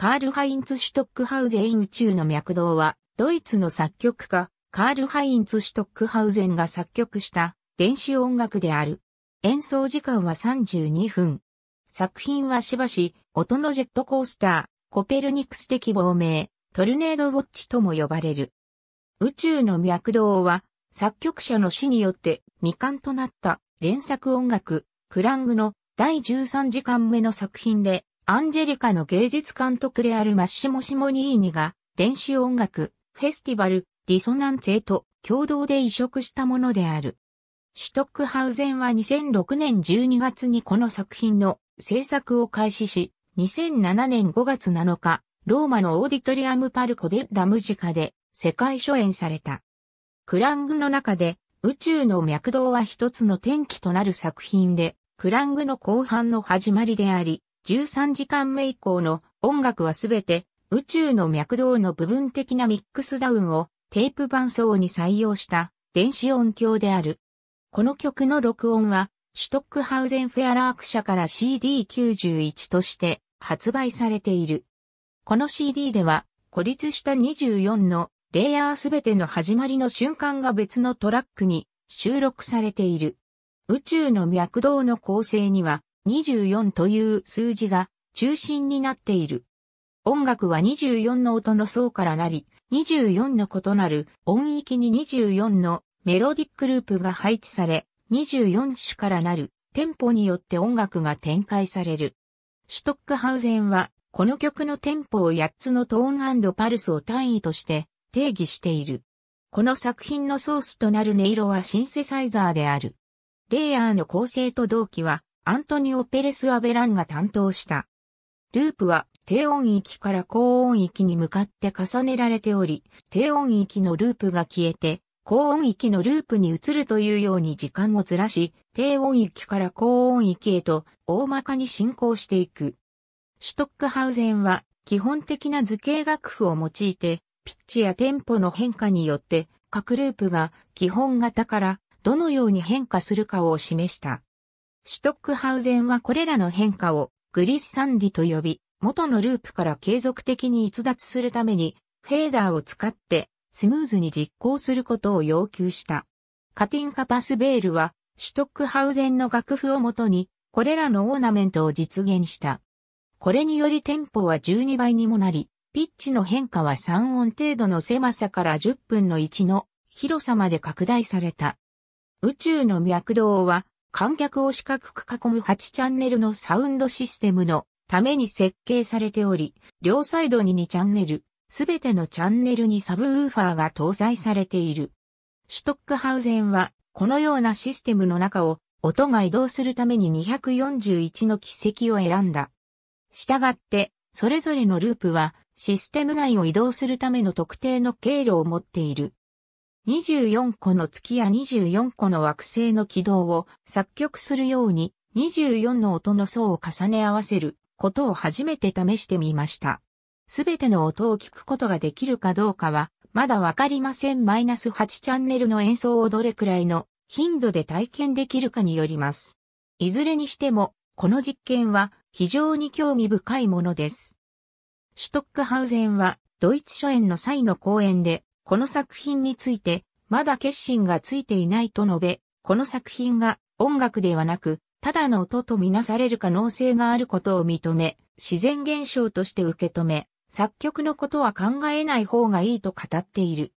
カール・ハインツ・シュトックハウゼン宇宙の脈動は、ドイツの作曲家、カール・ハインツ・シュトックハウゼンが作曲した電子音楽である。演奏時間は32分。作品はしばし、音のジェットコースター、コペルニクス的亡命、トルネードウォッチとも呼ばれる。宇宙の脈動は、作曲者の死によって未完となった連作音楽、クラングの第13時間目の作品で、アンジェリカの芸術監督であるマッシモ・シモニーニが、電子音楽、フェスティバル、ディソナンツへと共同で移植したものである。シュトックハウゼンは2006年12月にこの作品の制作を開始し、2007年5月7日、ローマのオーディトリアムパルコでラムジカで世界初演された。クラングの中で宇宙の脈動は一つの転機となる作品で、クラングの後半の始まりであり、13時間目以降の音楽はすべて宇宙の脈動の部分的なミックスダウンをテープ伴奏に採用した電子音響である。この曲の録音はシュトックハウゼンフェアラーク社から CD91 として発売されている。この CD では孤立した24のレイヤーすべての始まりの瞬間が別のトラックに収録されている。宇宙の脈動の構成には24という数字が中心になっている。音楽は24の音の層からなり、24の異なる音域に24のメロディックループが配置され、24種からなるテンポによって音楽が展開される。シュトックハウゼンは、この曲のテンポを8つのトーンパルスを単位として定義している。この作品のソースとなる音色はシンセサイザーである。レイヤーの構成と同期はアントニオ・ペレス・アベランが担当した。ループは低音域から高音域に向かって重ねられており、低音域のループが消えて、高音域のループに移るというように時間をずらし、低音域から高音域へと大まかに進行していく。シュトックハウゼンは基本的な図形楽譜を用いて、ピッチやテンポの変化によって、各ループが基本型からどのように変化するかを示した。シュトックハウゼンはこれらの変化をグリスサンディと呼び、元のループから継続的に逸脱するために、フェーダーを使ってスムーズに実行することを要求した。カティンカ・パスベールは、シュトックハウゼンの楽譜をもとに、これらのオーナメントを実現した。これによりテンポは12倍にもなり、ピッチの変化は3音程度の狭さから10分の1の広さまで拡大された。宇宙の脈動は観客を四角く囲む8チャンネルのサウンドシステムのために設計されており、両サイドに2チャンネル、すべてのチャンネルにサブウーファーが搭載されている。シュトックハウゼンは、このようなシステムの中を、音が移動するために241の軌跡を選んだ。したがって、それぞれのループは、システム内を移動するための特定の経路を持っている。24個の月や24個の惑星の軌道を作曲するように24の音の層を重ね合わせることを初めて試してみました。すべての音を聞くことができるかどうかはまだわかりません。マイナス8チャンネルの演奏をどれくらいの頻度で体験できるかによります。いずれにしても、この実験は非常に興味深いものです。シュトックハウゼンはドイツ初演の際の公演でこの作品について、まだ決心がついていないと述べ、この作品が音楽ではなく、ただの音とみなされる可能性があることを認め、自然現象として受け止め、作曲のことは考えない方がいいと語っている。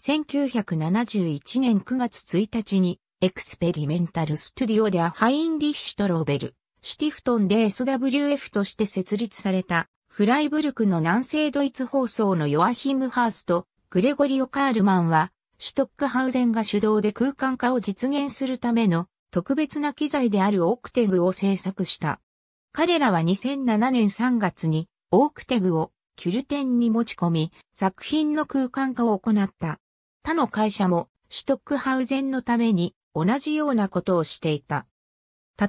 1971年9月1日に、エクスペリメンタルストゥディオでアハインリッシュトローベル、シュティフトンで SWF として設立された、フライブルクの南西ドイツ放送のヨアヒム・ハースト、グレゴリオ・カールマンは、シュトックハウゼンが主導で空間化を実現するための特別な機材であるオークテグを制作した。彼らは2007年3月にオークテグをキュルテンに持ち込み、作品の空間化を行った。他の会社もシュトックハウゼンのために同じようなことをしていた。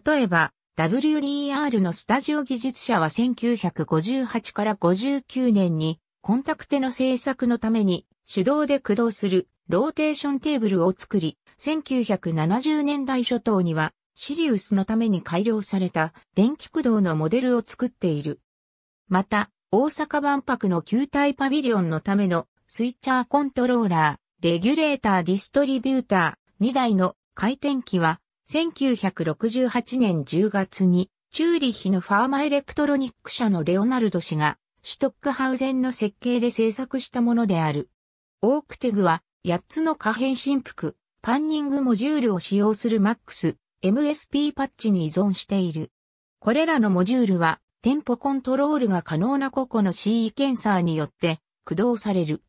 例えば、WDR のスタジオ技術者は1958から59年にコンタクテの制作のために手動で駆動するローテーションテーブルを作り、1970年代初頭にはシリウスのために改良された電気駆動のモデルを作っている。また、大阪万博の球体パビリオンのためのスイッチャーコントローラー、レギュレーターディストリビューター2台の回転機は1968年10月にチューリヒのファーマエレクトロニック社のレオナルド氏がシュトックハウゼンの設計で制作したものである。オークテグは、8つの可変振幅、パンニングモジュールを使用する MAX、MSP パッチに依存している。これらのモジュールは、テンポコントロールが可能な個々の CE ケンサーによって駆動される。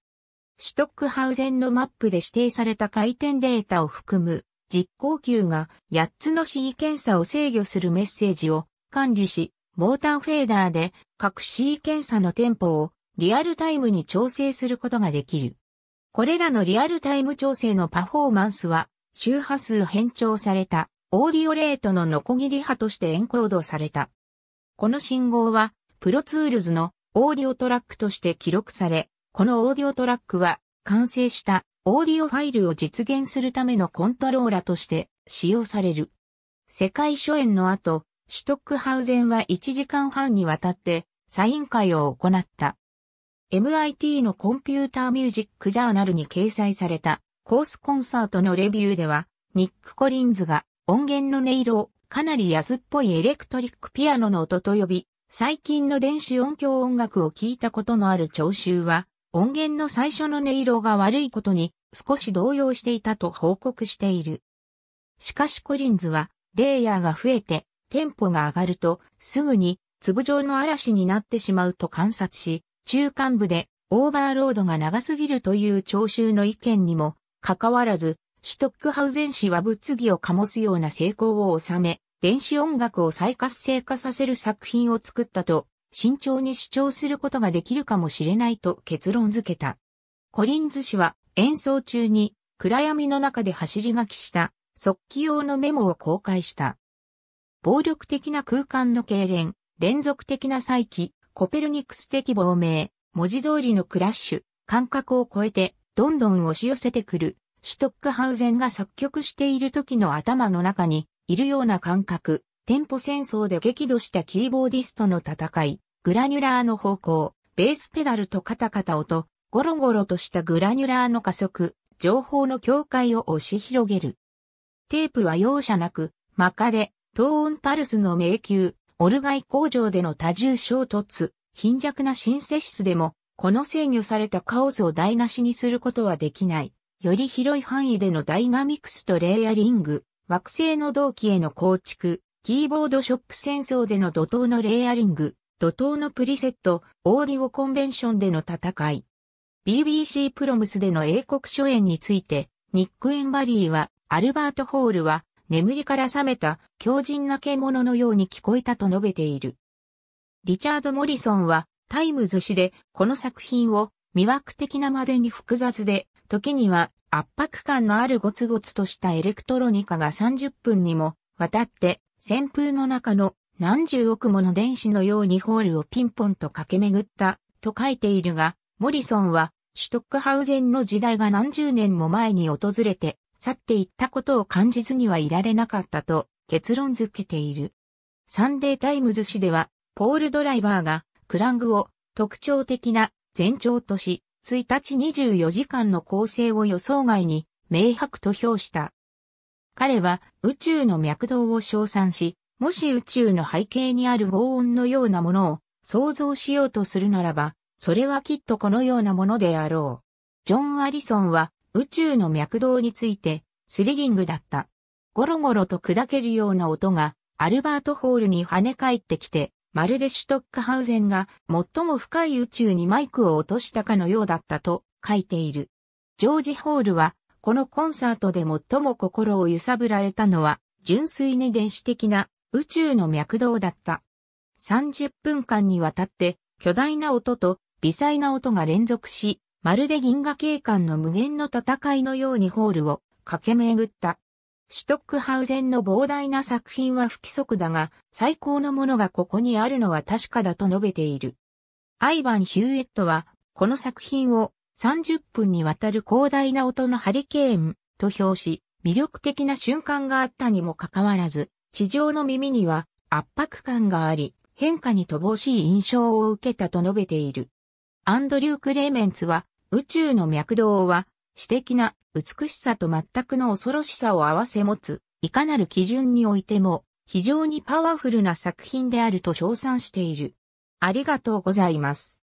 シュトックハウゼンのマップで指定された回転データを含む実行球が8つの CE 査ンサーを制御するメッセージを管理し、モーターフェーダーで各 CE 査ンサーのテンポをリアルタイムに調整することができる。これらのリアルタイム調整のパフォーマンスは、周波数変調された、オーディオレートのノコギリ波としてエンコードされた。この信号は、プロツールズのオーディオトラックとして記録され、このオーディオトラックは、完成したオーディオファイルを実現するためのコントローラとして使用される。世界初演の後、シュトックハウゼンは1時間半にわたってサイン会を行った。MIT のコンピューターミュージックジャーナルに掲載されたコースコンサートのレビューでは、ニック・コリンズが音源の音色をかなり安っぽいエレクトリックピアノの音と呼び、最近の電子音響音楽を聴いたことのある聴衆は、音源の最初の音色が悪いことに少し動揺していたと報告している。しかしコリンズは、レイヤーが増えて、テンポが上がると、すぐに、粒状の嵐になってしまうと観察し、中間部でオーバーロードが長すぎるという聴衆の意見にも、かかわらず、シュトックハウゼン氏は物議を醸すような成功を収め、電子音楽を再活性化させる作品を作ったと、慎重に主張することができるかもしれないと結論付けた。コリンズ氏は演奏中に暗闇の中で走り書きした速記用のメモを公開した。暴力的な空間の痙攣、連続的な再起、コペルニクス的亡命、文字通りのクラッシュ、感覚を超えて、どんどん押し寄せてくる、シュトックハウゼンが作曲している時の頭の中に、いるような感覚、テンポ戦争で激怒したキーボーディストの戦い、グラニュラーの方向、ベースペダルとカタカタ音、ゴロゴロとしたグラニュラーの加速、情報の境界を押し広げる。テープは容赦なく、巻かれ、トーンパルスの迷宮、モルガイ工場での多重衝突、貧弱なシンセでも、この制御されたカオスを台無しにすることはできない。より広い範囲でのダイナミクスとレイヤリング、惑星の同期への構築、キーボードショップ戦争での怒涛のレイヤリング、怒涛のプリセット、オーディオコンベンションでの戦い。BBC プロムスでの英国初演について、ニック・エンバリーは、アルバート・ホールは、眠りから覚めた強靭な獣のように聞こえたと述べている。リチャード・モリソンはタイムズ紙でこの作品を魅惑的なまでに複雑で、時には圧迫感のあるゴツゴツとしたエレクトロニカが30分にもわたって旋風の中の何十億もの電子のようにホールをピンポンと駆け巡ったと書いているが、モリソンはシュトックハウゼンの時代が何十年も前に訪れて去っていったことを感じずにはいられなかったと結論づけている。サンデータイムズ誌では、ポールドライバーがクラングを特徴的な前兆とし、1日24時間の構成を予想外に明白と評した。彼は宇宙の脈動を称賛し、もし宇宙の背景にある轟音のようなものを想像しようとするならば、それはきっとこのようなものであろう。ジョン・アリソンは宇宙の脈動について、スリリングだった。ゴロゴロと砕けるような音が、アルバートホールに跳ね返ってきて、まるでシュトックハウゼンが最も深い宇宙にマイクを落としたかのようだったと書いている。ジョージ・ホールは、このコンサートで最も心を揺さぶられたのは、純粋に電子的な宇宙の脈動だった。30分間にわたって巨大な音と微細な音が連続し、まるで銀河警官の無限の戦いのようにホールを駆け巡った。シュトックハウゼンの膨大な作品は不規則だが、最高のものがここにあるのは確かだと述べている。アイバン・ヒューエットは、この作品を30分にわたる広大な音のハリケーンと評し、魅力的な瞬間があったにもかかわらず、地上の耳には圧迫感があり、変化に乏しい印象を受けたと述べている。アンドリュー・クレメンツは、宇宙の脈動は、私的な美しさと全くの恐ろしさを合わせ持つ、いかなる基準においても、非常にパワフルな作品であると称賛している。ありがとうございます。